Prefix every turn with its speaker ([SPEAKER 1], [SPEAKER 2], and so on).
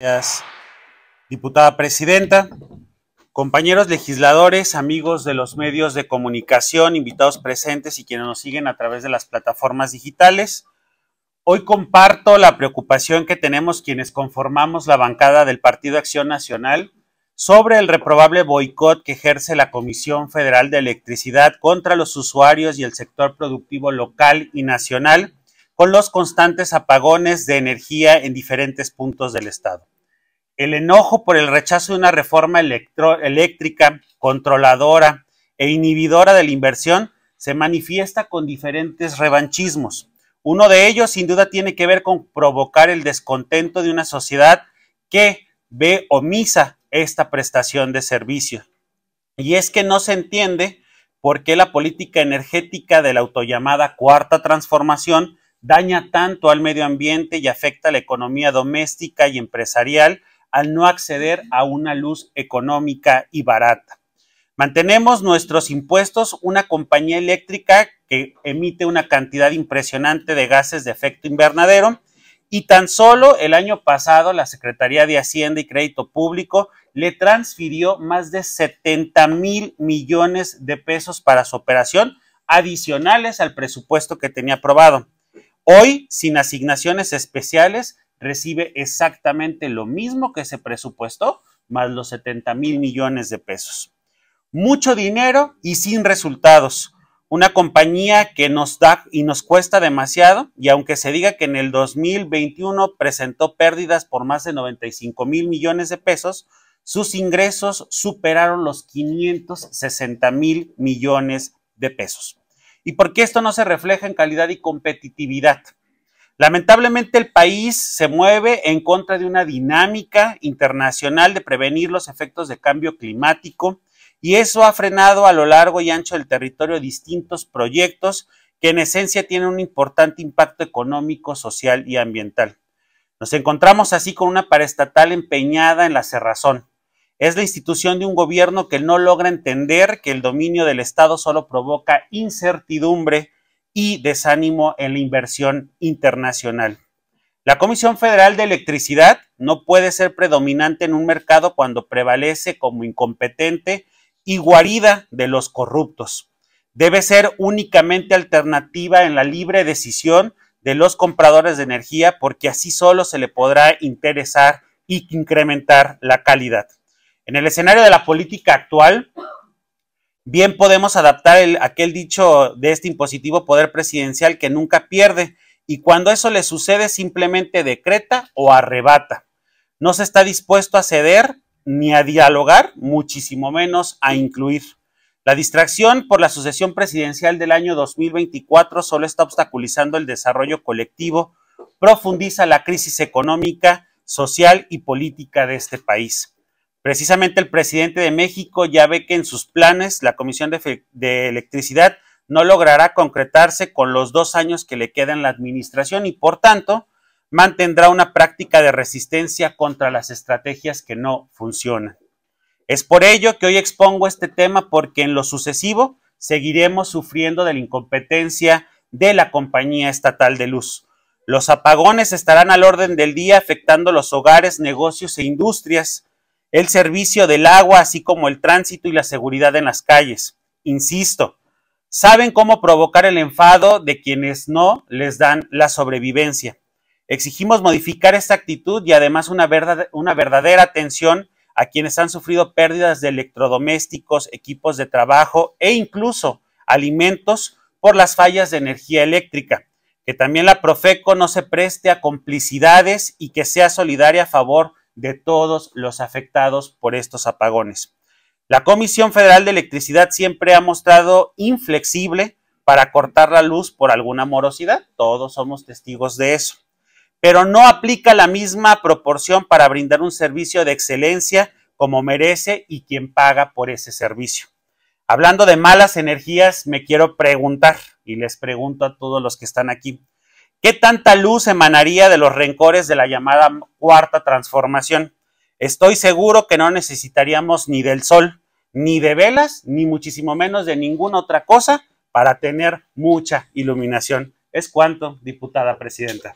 [SPEAKER 1] Gracias, diputada presidenta. Compañeros legisladores, amigos de los medios de comunicación, invitados presentes y quienes nos siguen a través de las plataformas digitales, hoy comparto la preocupación que tenemos quienes conformamos la bancada del Partido Acción Nacional sobre el reprobable boicot que ejerce la Comisión Federal de Electricidad contra los usuarios y el sector productivo local y nacional con los constantes apagones de energía en diferentes puntos del Estado. El enojo por el rechazo de una reforma eléctrica controladora e inhibidora de la inversión se manifiesta con diferentes revanchismos. Uno de ellos sin duda tiene que ver con provocar el descontento de una sociedad que ve omisa esta prestación de servicio. Y es que no se entiende por qué la política energética de la autollamada cuarta transformación daña tanto al medio ambiente y afecta a la economía doméstica y empresarial al no acceder a una luz económica y barata. Mantenemos nuestros impuestos una compañía eléctrica que emite una cantidad impresionante de gases de efecto invernadero y tan solo el año pasado la Secretaría de Hacienda y Crédito Público le transfirió más de 70 mil millones de pesos para su operación adicionales al presupuesto que tenía aprobado. Hoy, sin asignaciones especiales, recibe exactamente lo mismo que se presupuestó, más los 70 mil millones de pesos. Mucho dinero y sin resultados. Una compañía que nos da y nos cuesta demasiado y aunque se diga que en el 2021 presentó pérdidas por más de 95 mil millones de pesos, sus ingresos superaron los 560 mil millones de pesos y por qué esto no se refleja en calidad y competitividad. Lamentablemente el país se mueve en contra de una dinámica internacional de prevenir los efectos de cambio climático y eso ha frenado a lo largo y ancho del territorio distintos proyectos que en esencia tienen un importante impacto económico, social y ambiental. Nos encontramos así con una paraestatal empeñada en la cerrazón, es la institución de un gobierno que no logra entender que el dominio del Estado solo provoca incertidumbre y desánimo en la inversión internacional. La Comisión Federal de Electricidad no puede ser predominante en un mercado cuando prevalece como incompetente y guarida de los corruptos. Debe ser únicamente alternativa en la libre decisión de los compradores de energía porque así solo se le podrá interesar y incrementar la calidad. En el escenario de la política actual, bien podemos adaptar aquel dicho de este impositivo poder presidencial que nunca pierde y cuando eso le sucede simplemente decreta o arrebata. No se está dispuesto a ceder ni a dialogar, muchísimo menos a incluir. La distracción por la sucesión presidencial del año 2024 solo está obstaculizando el desarrollo colectivo, profundiza la crisis económica, social y política de este país. Precisamente el presidente de México ya ve que en sus planes la Comisión de, Electricidad no logrará concretarse con los dos años que le queda en la administración y por tanto mantendrá una práctica de resistencia contra las estrategias que no funcionan. Es por ello que hoy expongo este tema porque en lo sucesivo seguiremos sufriendo de la incompetencia de la compañía estatal de luz. Los apagones estarán al orden del día afectando los hogares, negocios e industrias el servicio del agua, así como el tránsito y la seguridad en las calles. Insisto, saben cómo provocar el enfado de quienes no les dan la sobrevivencia. Exigimos modificar esta actitud y además una, verdadera atención a quienes han sufrido pérdidas de electrodomésticos, equipos de trabajo e incluso alimentos por las fallas de energía eléctrica. Que también la Profeco no se preste a complicidades y que sea solidaria a favor de todos los afectados por estos apagones. La Comisión Federal de Electricidad siempre ha mostrado inflexible para cortar la luz por alguna morosidad, todos somos testigos de eso, pero no aplica la misma proporción para brindar un servicio de excelencia como merece y quien paga por ese servicio. Hablando de malas energías, me quiero preguntar, y les pregunto a todos los que están aquí, ¿Qué tanta luz emanaría de los rencores de la llamada cuarta transformación? Estoy seguro que no necesitaríamos ni del sol, ni de velas, ni muchísimo menos de ninguna otra cosa para tener mucha iluminación. ¿Es cuanto, diputada presidenta?